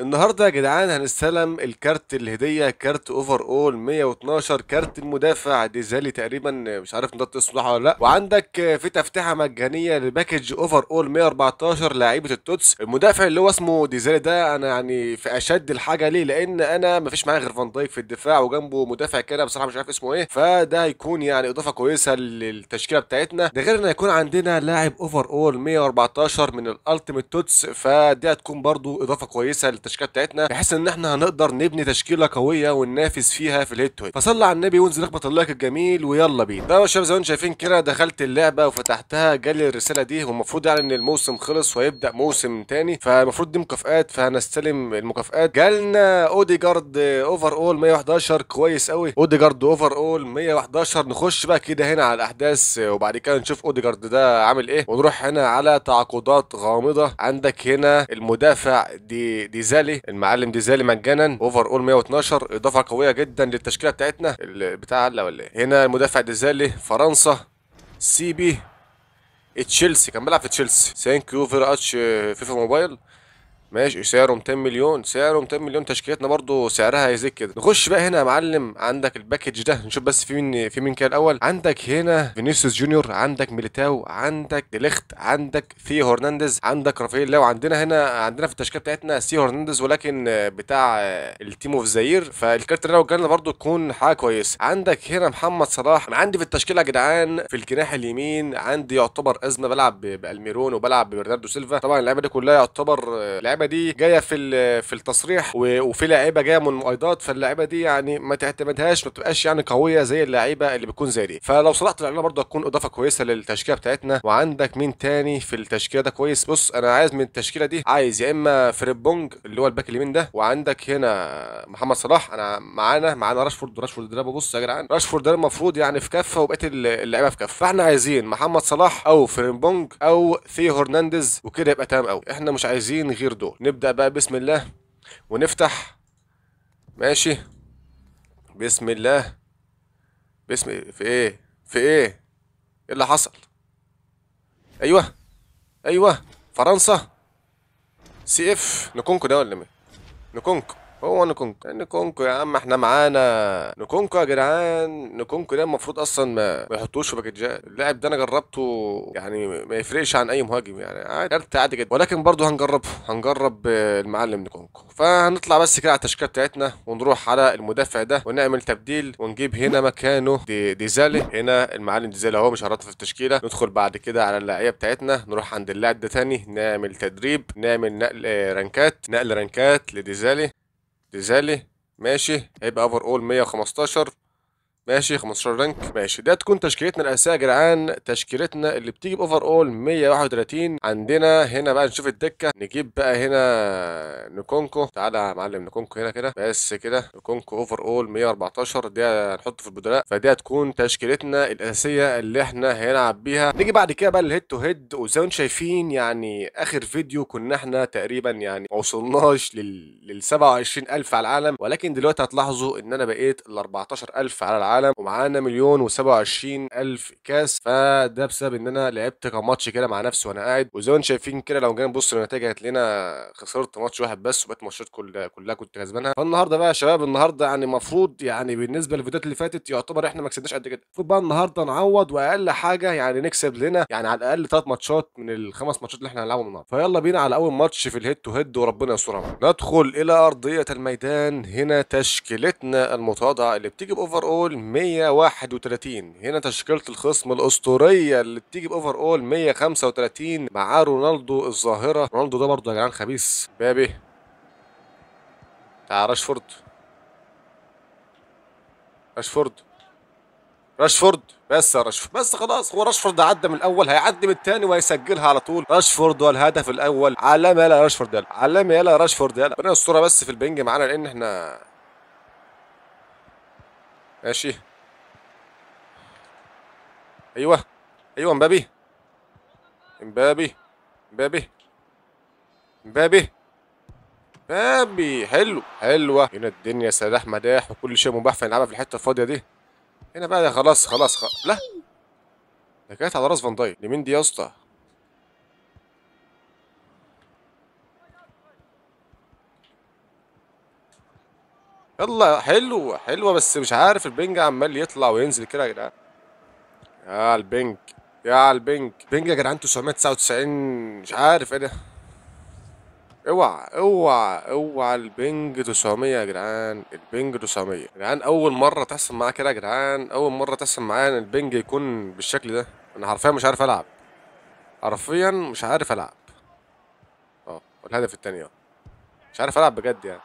النهارده يا جدعان هنستلم الكارت الهديه كارت اوفر اول 112 كارت المدافع ديزالي تقريبا مش عارف نطق اسمه ولا لا وعندك في تفتيحه مجانيه لباكج اوفر اول 114 لعيبه التوتس المدافع اللي هو اسمه ديزالي ده انا يعني في اشد الحاجه ليه لان انا مفيش معايا غير فان دايك في الدفاع وجنبه مدافع كده بصراحه مش عارف اسمه ايه فده هيكون يعني اضافه كويسه للتشكيله بتاعتنا ده غير ان هيكون عندنا لاعب اوفر اول 114 من الالتيميت توتس فدي هتكون برده اضافه كويسه التشكيله بتاعتنا بحيث ان احنا هنقدر نبني تشكيله قويه وننافس فيها في الهيد تو هيد فصلى على النبي وانزل اخبط اللايك الجميل ويلا بينا تمام يا شباب زي ما شايفين كده دخلت اللعبه وفتحتها جالي الرساله دي والمفروض يعني ان الموسم خلص وهيبدا موسم تاني فالمفروض دي مكافئات فهنستلم المكافئات جالنا اوديجارد اوفر اول 111 كويس قوي اوديجارد اوفر اول 111 نخش بقى كده هنا على الاحداث وبعد كده نشوف اوديجارد ده عامل ايه ونروح هنا على تعاقدات غامضه عندك هنا المدافع دي دي ديزالي المعلم ديزالي مجانا اوفر اول 112 اضافه قويه جدا للتشكيله بتاعتنا بتاع علا ولا ايه هنا المدافع ديزالي فرنسا سيبي تشيلسي كان بيلعب في تشيلسي ثانك يو فيري اتش فيفا موبايل ماشي سعره 200 مليون سعره 200 مليون تشكيلتنا برضو سعرها هيزيد كده نخش بقى هنا يا معلم عندك الباكج ده نشوف بس في مين في مين كان الاول عندك هنا فينيسيوس جونيور عندك ميليتاو عندك ديليخت عندك في هرنانديز عندك رافائيل لو عندنا هنا عندنا في التشكيله بتاعتنا سي هرنانديز ولكن بتاع التيم اوف زاير فالكارت لو جالنا برضو تكون حاجه كويسه عندك هنا محمد صلاح انا عندي في التشكيله يا جدعان في الجناح اليمين عندي يعتبر ازمه بلعب بالميرون وبلعب ببرناردو سيلفا طبعا اللعيبه دي كلها يعتبر آه، لعيبه اللعيبه دي جايه في في التصريح وفي لعيبه جايه من مؤيدات فاللعيبه دي يعني ما تعتمدهاش ما تبقاش يعني قويه زي اللعيبه اللي بتكون زي دي فلو صلحت لعيبه برضه هتكون اضافه كويسه للتشكيله بتاعتنا وعندك مين تاني في التشكيله ده كويس بص انا عايز من التشكيله دي عايز يا اما فريبونج اللي هو الباك اليمين ده وعندك هنا محمد صلاح انا معانا معانا راشفورد راشفورد ده بص يا جدعان راشفورد ده المفروض يعني في كفه وبقيه اللعيبه في كفه فاحنا عايزين محمد صلاح او فريمبونج او ثيو هرنانديز وكده يبقى تمام قوي احنا مش عايزين غير دول نبدأ بقى بسم الله ونفتح ماشي بسم الله بسم في ايه في ايه ايه اللي حصل ايوه ايوه فرنسا سي اف نكونكو ده ولا مين نكونكو هو نكونكو نكونكو يا عم احنا معانا نكونكو يا جدعان نكونكو ده المفروض اصلا ما, ما يحطوش في باكجات اللاعب ده انا جربته يعني ما يفرقش عن اي مهاجم يعني عادي كارت عادي جدا ولكن برضه هنجربه هنجرب المعلم نكونكو فهنطلع بس كده على التشكيله بتاعتنا ونروح على المدافع ده ونعمل تبديل ونجيب هنا مكانه دي ديزالي هنا المعلم ديزالي اهو مش هنحطه في التشكيله ندخل بعد كده على اللعيبه بتاعتنا نروح عند اللاعب ده تاني نعمل تدريب نعمل نقل رانكات نقل رانكات لديزالي تزالي ماشي هيبقى اوفر اول 115 ماشي 15 رانك ماشي ده تكون تشكيلتنا الاساسيه يا جدعان تشكيلتنا اللي بتيجي باوفر اول 131 عندنا هنا بقى نشوف الدكه نجيب بقى هنا نكونكو تعالى يا معلم نكونكو هنا كده بس كده نكونكو اوفر اول 114 دي هنحطه في البدلاء فدي هتكون تشكيلتنا الاساسيه اللي احنا هنلعب بيها نيجي بعد كده بقى للهيد تو هيد وزي ما انتم شايفين يعني اخر فيديو كنا احنا تقريبا يعني ما وصلناش لل, لل 27000 على العالم ولكن دلوقتي هتلاحظوا ان انا بقيت ال 14000 على العالم العالم ومعانا مليون و27 الف كاس فده بسبب ان انا لعبت كام ماتش كده مع نفسي وانا قاعد وزي ما انتم شايفين كده لو جينا نبص للنتائج لنا خسرت ماتش واحد بس وبقيت ماتشات كلها كلها كنت كسبانها فالنهارده بقى يا شباب النهارده يعني المفروض يعني بالنسبه للفيديوهات اللي فاتت يعتبر احنا ما كسبناش قد كده المفروض بقى النهارده نعوض واقل حاجه يعني نكسب لنا يعني على الاقل ثلاث ماتشات من الخمس ماتشات اللي احنا هنلعبهم النهارده فيلا بينا على اول ماتش في الهيد تو هيد وربنا يسترها ندخل الى ارضيه الميدان هنا تشكيلتنا المتواضعه اللي بتيجي باوفر اول 131 هنا تشكيلة الخصم الأسطورية اللي بتيجي بأوفر أول 135 مع رونالدو الظاهرة رونالدو ده برضه يا جدعان خبيث بابي بتاع راشفورد راشفورد راشفورد بس يا راشفورد بس خلاص هو راشفورد عدى من الاول هيعدي من الثاني وهيسجلها على طول راشفورد هو الهدف الاول علامه يلا راشفورد يلا علامه يلا راشفورد يلا ربنا الصوره بس في البنج معانا لان احنا ماشي ايوه ايوه امبابي امبابي امبابي امبابي امبابي حلو حلوه هنا الدنيا سلاح مداح إيه، وكل شيء مباح فنلعبها في الحته الفاضيه دي هنا بقى خلاص خلاص خلاص لا ده كانت على راس فان دايك لمين دي يا اسطى يلا حلوه حلوه بس مش عارف البنج عمال يطلع وينزل كده يا جدعان يا البنج يا البنج بنج يا جدعان 999 مش عارف ايه ده اوعى اوعى اوعى البنج 900 يا جدعان البنج 900 يا جدعان اول مره تحصل معايا كده يا جدعان اول مره تحصل معايا البنج يكون بالشكل ده انا حرفيا مش عارف العب حرفيا مش عارف العب اه والهدف الثاني اه مش عارف العب بجد يعني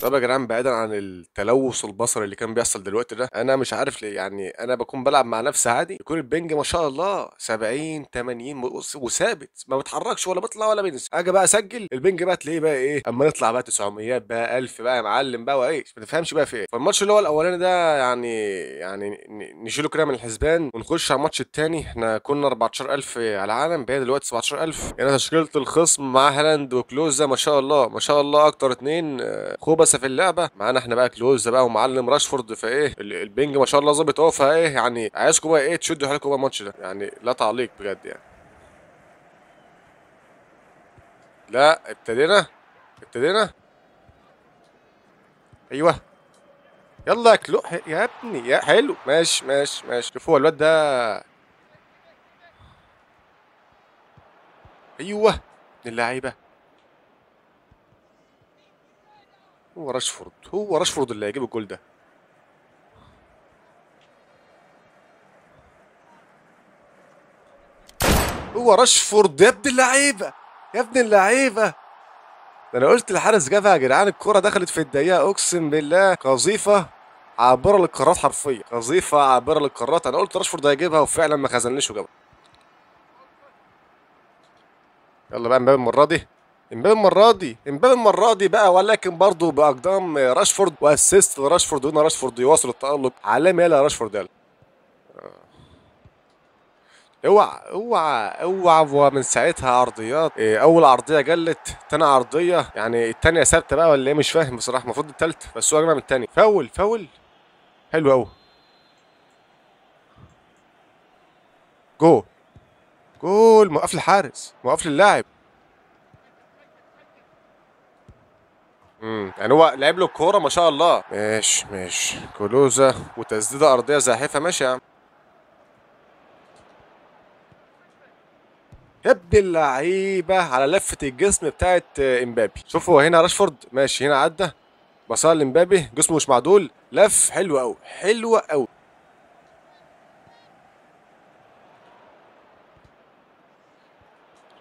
طب يا جدعان بعيدا عن التلوث البصري اللي كان بيحصل دلوقتي ده انا مش عارف ليه يعني انا بكون بلعب مع نفسي عادي يكون البنج ما شاء الله 70 80 وثابت ما بتحركش ولا بطلع ولا بينزل اجي بقى اسجل البنج بقى تلاقيه بقى ايه اما نطلع بقى 900 بقى 1000 بقى يا معلم بقى وايش ما تفهمش بقى في ايه فالماتش اللي هو الاولاني ده يعني يعني نشيله كده من الحسبان ونخش على الماتش الثاني احنا كنا 14000 على العالم بقى دلوقتي 17000 يعني تشكيله الخصم مع هالاند وكلوزا ما شاء الله ما شاء الله اكتر اثنين آه، كوباسا في اللعبه معانا احنا بقى كلوز بقى ومعلم راشفورد فايه البنج ما شاء الله ظابط اهو فايه يعني عايزكم بقى ايه تشدوا حيلكم بقى الماتش ده يعني لا تعليق بجد يعني لا ابتدينا ابتدينا ايوه يلا يا كلو يا ابني يا حلو ماشي ماشي ماشي شوف هو الواد ده ايوه اللعيبه هو راشفورد هو راشفورد اللي هيجيب الجول ده هو راشفورد يا ابن اللعيبه يا ابن اللعيبه ده انا قلت الحارس جابها يا جدعان الكره دخلت في الدقيقه اقسم بالله قذيفه عابره للقارات حرفيا قذيفه عابره للقارات انا قلت راشفورد هيجيبها وفعلا ما خزنليش وجابها يلا بقى امبابي المره دي امبابي المره دي امبابي المره دي بقى ولكن برضه باقدام راشفورد واسيست لراشفورد هنا راشفورد يواصل التالق علامه يلا راشفورد يلا اوعى اوعى اوعى ومن ساعتها عرضيات إيه اول عرضيه جلت تاني عرضيه يعني التانيه ثابته بقى ولا ايه مش فاهم بصراحه المفروض التالته بس هو اجمع من التاني فاول فاول حلو قوي جو جول موقف الحارس موقف اللاعب امم يعني هو لعب له الكوره ما شاء الله ماشي ماشي كلوزا وتسديده ارضيه زاحفه ماشي يا عم يا اللعيبه على لفه الجسم بتاعت امبابي شوفوا هنا راشفورد ماشي هنا عدى بصال لامبابي جسمه مش معدول لف حلو قوي حلو قوي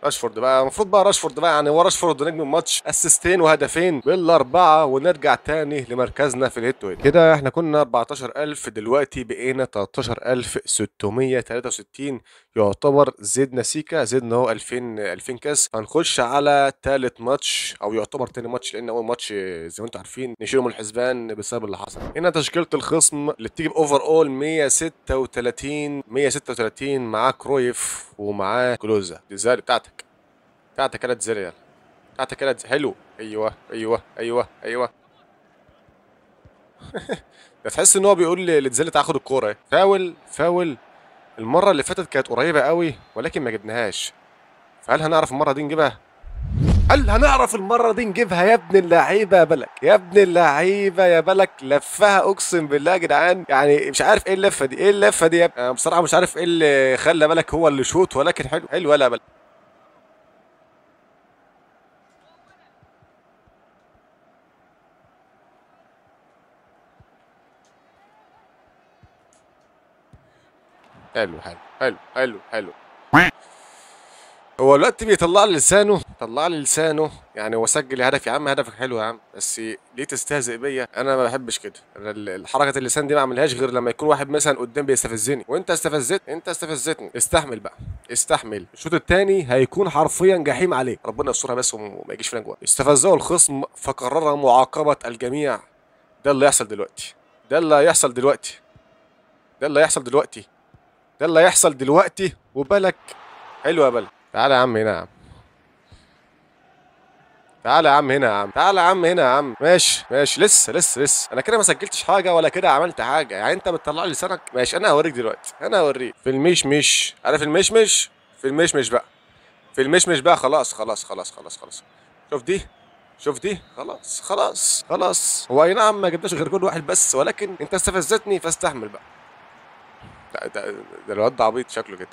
راشفورد بقى المفروض بقى راشفورد بقى يعني هو راشفورد نجم الماتش اسيستين وهدفين بالاربعه ونرجع تاني لمركزنا في الهيد تو هيد كده احنا كنا 14000 دلوقتي بقينا 13663 يعتبر زدنا سيكا زدنا اهو 2000 2000 كاس هنخش على ثالث ماتش او يعتبر ثاني ماتش لان اول ماتش زي ما انتم عارفين نشيله من الحسبان بسبب اللي حصل هنا تشكيله الخصم اللي بتيجي باوفر اول 136 136 معاه كرويف ومعاه كلوزا دي بتاعتك اعطى كرات زريال قاعد كرات حلو ايوه ايوه ايوه ايوه ده تحس ان هو بيقول لتزل تعال خد الكوره فاول فاول المره اللي فاتت كانت قريبه قوي ولكن ما جبناهاش فهل هنعرف المره دي نجيبها هل هنعرف المره دي نجيبها يا ابن اللعيبه يا بلك يا ابن اللعيبه يا بلك لفها اقسم بالله يا جدعان يعني مش عارف ايه اللفه دي ايه اللفه دي يا بصراحه مش عارف ايه اللي خلى بالك هو اللي شوط ولكن حلو حلو ولا بلك حلو حلو حلو حلو حلو هو الوقت بيطلع لي لسانه طلع لي لسانه يعني هو سجل هدف يا عم هدفك حلو يا عم بس ليه تستهزئ بيا انا ما بحبش كده انا الحركه اللسان دي ما اعملهاش غير لما يكون واحد مثلا قدام بيستفزني وانت استفزت انت استفزتني استحمل بقى استحمل الشوط الثاني هيكون حرفيا جحيم عليه ربنا يسترها بس وما يجيش فينا جوه استفزه الخصم فقرر معاقبه الجميع ده اللي هيحصل دلوقتي ده اللي هيحصل دلوقتي ده اللي هيحصل دلوقتي ده اللي هيحصل دلوقتي وبالك حلو يا بلد تعالى يا عم هنا يا عم تعالى يا عم هنا يا عم تعالى يا عم هنا يا عم ماشي ماشي لسه لسه لسه انا كده ما سجلتش حاجه ولا كده عملت حاجه يعني انت بتطلع لي لسانك ماشي انا هوريك دلوقتي انا هوريك في المشمش عارف المشمش في المشمش بقى في المشمش بقى خلاص خلاص خلاص خلاص خلاص شوف دي شوف دي خلاص خلاص خلاص هو اي نعم ما جبناش غير كل واحد بس ولكن انت استفزتني فاستحمل بقى ده الواد ده عبيط شكله كده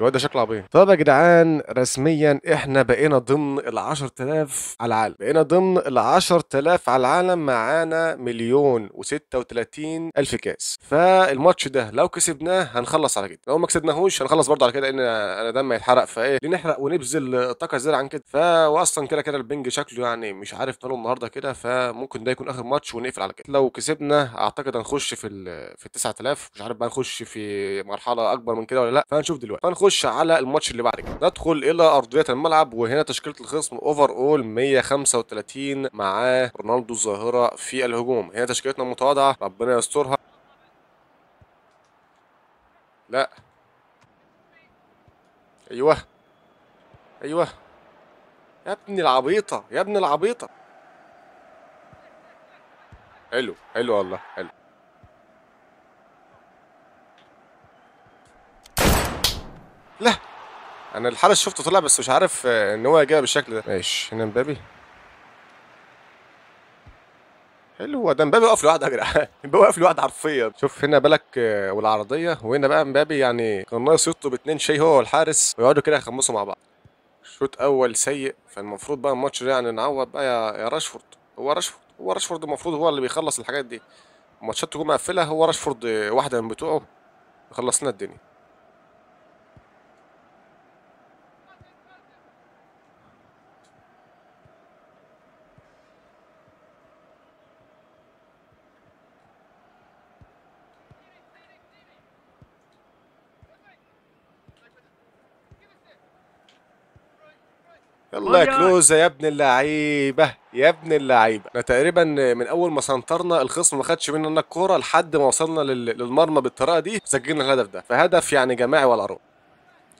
الواد ده شكله عبيط طب يا جدعان رسميا احنا بقينا ضمن ال 10000 على العالم بقينا ضمن ال 10000 على العالم معانا مليون و36 الف كاس فالماتش ده لو كسبناه هنخلص على كده لو ما كسبناهوش هنخلص برضه على كده لان انا دمي يتحرق فايه ليه نحرق ونبذل طاقه زياده عن كده فاصلا كده كده البنج شكله يعني مش عارف ماله النهارده كده فممكن ده يكون اخر ماتش ونقفل على كده لو كسبنا اعتقد هنخش في ال في 9000 مش عارف بقى نخش في مرحله اكبر من كده ولا لا فهنشوف دلوقتي فنخش نخش على الماتش اللي بعد كده ندخل الى ارضيه الملعب وهنا تشكيله الخصم اوفر اول 135 معاه رونالدو الظاهره في الهجوم هنا تشكيلتنا متواضعه ربنا يسترها لا ايوه ايوه يا ابن العبيطه يا ابن العبيطه حلو حلو والله حلو لا انا الحارس شفته طلع بس مش عارف آه، ان هو هيجيبها بالشكل ده ماشي هنا مبابي حلو هو ده مبابي واقف لوحده يا جدعان مبابي واقف لوحده حرفيا شوف هنا بالك آه، والعرضيه وهنا بقى مبابي يعني كان ناقص يطلب اتنين شيء هو والحارس ويقعدوا كده يخمصوا مع بعض شوط اول سيء فالمفروض بقى الماتش ده يعني نعوض بقى يا راشفورد هو راشفورد هو راشفورد المفروض هو اللي بيخلص الحاجات دي ماتشات تكون مقفله هو راشفورد آه، واحده من بتوعه يخلص لنا الدنيا والله كلوزه يا ابن اللعيبه يا ابن اللعيبه احنا تقريبا من اول ما سنطرنا الخصم ما خدش مننا الكوره لحد ما وصلنا للمرمى بالطريقه دي سجلنا الهدف ده فهدف يعني جماعي ولا ربع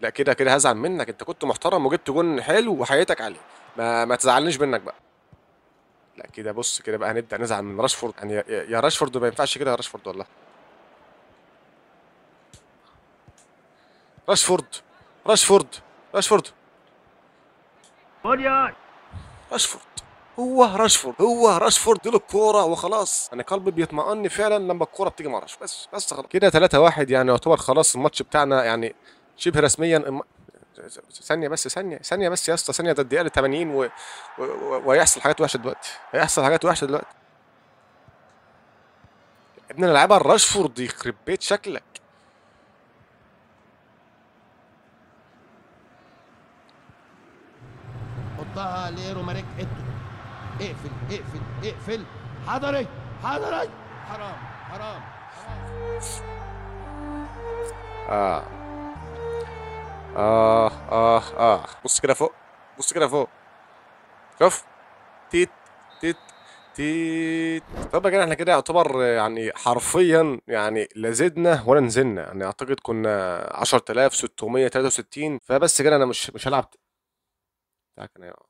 لا كده كده هزعل منك انت كنت محترم وجبت جون حلو وحياتك عليه ما ما تزعلنيش منك بقى لا كده بص كده بقى هنبدا نزعل من راشفورد يعني يا راشفورد ما ينفعش كده يا راشفورد والله راشفورد راشفورد راشفورد راشفورد هو راشفورد هو راشفورد دي الكوره وخلاص انا يعني قلبي بيطمئن فعلا لما الكوره بتيجي مع راشفورد بس بس خلاص كده 3 1 يعني يعتبر خلاص الماتش بتاعنا يعني شبه رسميا الم... ثانية بس ثانية ثانية بس يا اسطى ثانية ده الدقيقة 80 و... و... و... وهيحصل حاجات وحشة دلوقتي هيحصل حاجات وحشة دلوقتي ابن لعبها راشفورد يخرب بيت شكلك ليرو لروماريك اتو اقفل اقفل اقفل حضري حضري حرام حرام اه اه اه اه بص كده فوق بص كده فوق شوف تيت تيت تيت طب كده احنا كده يعتبر يعني حرفيا يعني لا زدنا ولا نزلنا يعني اعتقد كنا 10663 فبس كده انا مش مش هلعب تعالى انا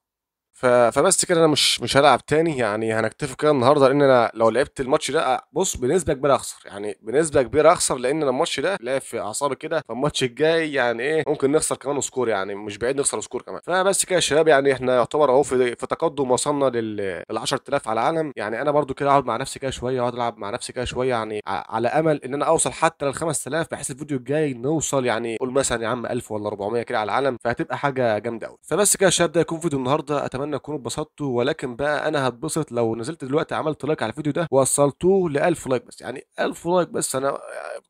ف... فبس كده انا مش مش هلعب تاني يعني هنكتفي كده النهارده لان انا لو لعبت الماتش ده آه، بص بنسبه كبيره اخسر يعني بنسبه كبيره اخسر لان انا الماتش ده لعب في اعصابي كده فالماتش الجاي يعني ايه ممكن نخسر كمان سكور يعني مش بعيد نخسر سكور كمان فبس كده يا شباب يعني احنا يعتبر اهو في, في تقدم وصلنا لل 10000 على العالم يعني انا برده كده اقعد مع نفسي كده شويه اقعد العب مع نفسي كده شويه يعني على امل ان انا اوصل حتى لل 5000 بحيث الفيديو الجاي نوصل يعني قول مثلا يا عم 1000 ولا 400 كده على العالم فهتبقى حاجه جامده قوي فبس كده يا شباب ده يكون فيديو النهارده اتمنى اتمنى تكونوا اتبسطتوا ولكن بقى انا هتبسط لو نزلت دلوقتي عملت لايك على الفيديو ده وصلتوه ل 1000 لايك بس يعني 1000 لايك بس انا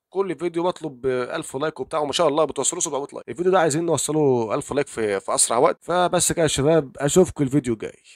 كل فيديو بطلب 1000 لايك وبتاع وما شاء الله بتوصلوا 700 لايك الفيديو ده عايزين نوصله 1000 لايك في, في اسرع وقت فبس كده يا شباب اشوفكم الفيديو الجاي